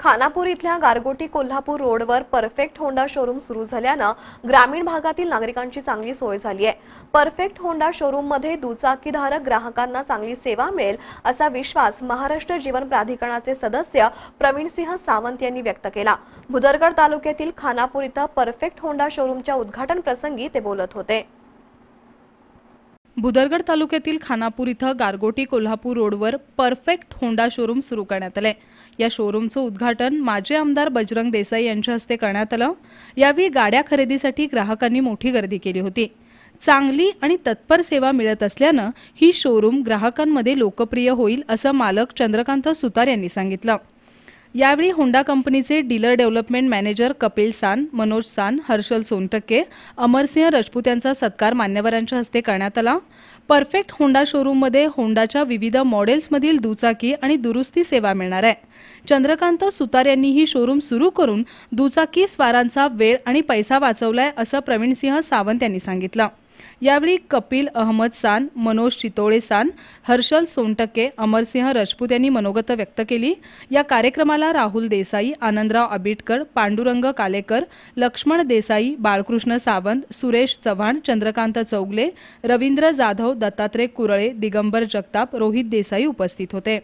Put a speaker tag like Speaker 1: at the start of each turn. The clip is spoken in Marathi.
Speaker 1: खानापूर इथल्या गारगोटी कोल्हापूर रोडवर परफेक्ट होंडा शोरूम सुरू झाल्यानं ग्रामीण भागातील नागरिकांची चांगली सोय झाली आहे परफेक्ट होंडा शोरूम शोरूममध्ये दुचाकीधारक ग्राहकांना चांगली सेवा मिळेल असा विश्वास महाराष्ट्र जीवन प्राधिकरणाचे सदस्य प्रवीणसिंह सावंत यांनी व्यक्त केला भुदरगड तालुक्यातील खानापूर इथं परफेक्ट होंडा शोरूमच्या उद्घाटन प्रसंगी ते बोलत होते भुदरगड तालुक्यातील
Speaker 2: खानापूर इथं गारगोटी कोल्हापूर रोडवर परफेक्ट होंडा शोरूम सुरू करण्यात आले या शोरूमचं उद्घाटन माजी आमदार बजरंग देसाई यांच्या हस्ते करण्यात आलं यावेळी गाड्या खरेदीसाठी ग्राहकांनी मोठी गर्दी केली होती चांगली आणि तत्पर सेवा मिळत असल्यानं ही शोरूम ग्राहकांमध्ये लोकप्रिय होईल असं मालक चंद्रकांत सुतार यांनी सांगितलं यावेळी होंडा कंपनीचे डीलर डेव्हलपमेंट मॅनेजर कपिल सान मनोज सान हर्षल सोनटक्के अमरसिंह राजपूत यांचा सत्कार मान्यवरांच्या हस्ते करण्यात आला परफेक्ट होंडा शोरूममध्ये होंडाच्या विविध मॉडेल्समधील दुचाकी आणि दुरुस्ती सेवा मिळणार आहे चंद्रकांत सुतार यांनी ही शोरूम सुरू करून दुचाकी स्वारांचा वेळ आणि पैसा वाचवलाय असं प्रवीणसिंह सावंत यांनी सांगितलं यावेळी कपिल अहमद सान मनोज चितोळे सान हर्षल सोनटके अमरसिंह राजपूत यांनी मनोगत व्यक्त केली या कार्यक्रमाला राहुल देसाई आनंदराव आबिटकर पांडुरंग कालेकर लक्ष्मण देसाई बाळकृष्ण सावंत सुरेश चव्हाण चंद्रकांत चौगले रवींद्र जाधव दत्तात्रय कुरळे दिगंबर जगताप रोहित देसाई उपस्थित होते